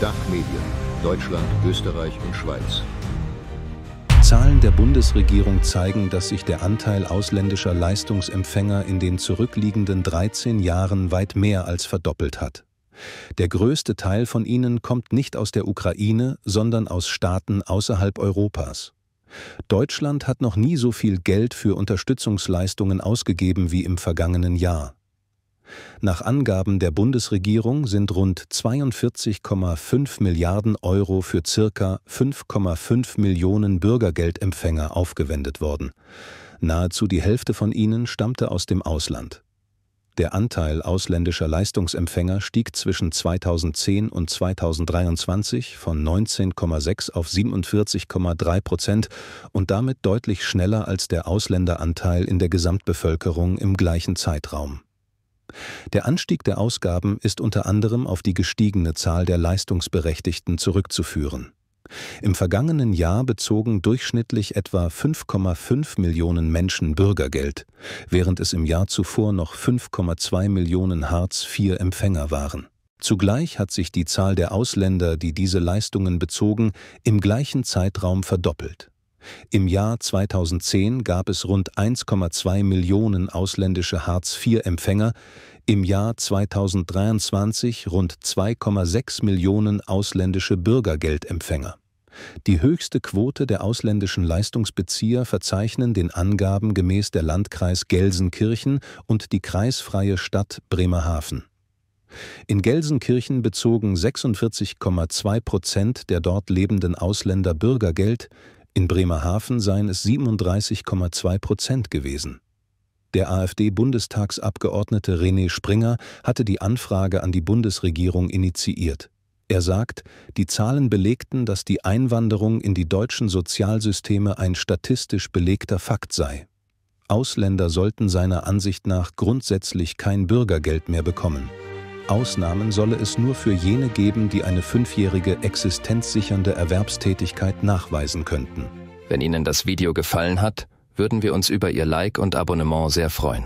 Dachmedien Deutschland, Österreich und Schweiz. Zahlen der Bundesregierung zeigen, dass sich der Anteil ausländischer Leistungsempfänger in den zurückliegenden 13 Jahren weit mehr als verdoppelt hat. Der größte Teil von ihnen kommt nicht aus der Ukraine, sondern aus Staaten außerhalb Europas. Deutschland hat noch nie so viel Geld für Unterstützungsleistungen ausgegeben wie im vergangenen Jahr. Nach Angaben der Bundesregierung sind rund 42,5 Milliarden Euro für circa 5,5 Millionen Bürgergeldempfänger aufgewendet worden. Nahezu die Hälfte von ihnen stammte aus dem Ausland. Der Anteil ausländischer Leistungsempfänger stieg zwischen 2010 und 2023 von 19,6 auf 47,3 Prozent und damit deutlich schneller als der Ausländeranteil in der Gesamtbevölkerung im gleichen Zeitraum der Anstieg der Ausgaben ist unter anderem auf die gestiegene Zahl der Leistungsberechtigten zurückzuführen. Im vergangenen Jahr bezogen durchschnittlich etwa 5,5 Millionen Menschen Bürgergeld, während es im Jahr zuvor noch 5,2 Millionen Hartz-IV-Empfänger waren. Zugleich hat sich die Zahl der Ausländer, die diese Leistungen bezogen, im gleichen Zeitraum verdoppelt im Jahr 2010 gab es rund 1,2 Millionen ausländische Hartz-IV-Empfänger, im Jahr 2023 rund 2,6 Millionen ausländische Bürgergeldempfänger. Die höchste Quote der ausländischen Leistungsbezieher verzeichnen den Angaben gemäß der Landkreis Gelsenkirchen und die kreisfreie Stadt Bremerhaven. In Gelsenkirchen bezogen 46,2 Prozent der dort lebenden Ausländer Bürgergeld, in Bremerhaven seien es 37,2 Prozent gewesen. Der AfD-Bundestagsabgeordnete René Springer hatte die Anfrage an die Bundesregierung initiiert. Er sagt, die Zahlen belegten, dass die Einwanderung in die deutschen Sozialsysteme ein statistisch belegter Fakt sei. Ausländer sollten seiner Ansicht nach grundsätzlich kein Bürgergeld mehr bekommen. Ausnahmen solle es nur für jene geben, die eine fünfjährige existenzsichernde Erwerbstätigkeit nachweisen könnten. Wenn Ihnen das Video gefallen hat, würden wir uns über Ihr Like und Abonnement sehr freuen.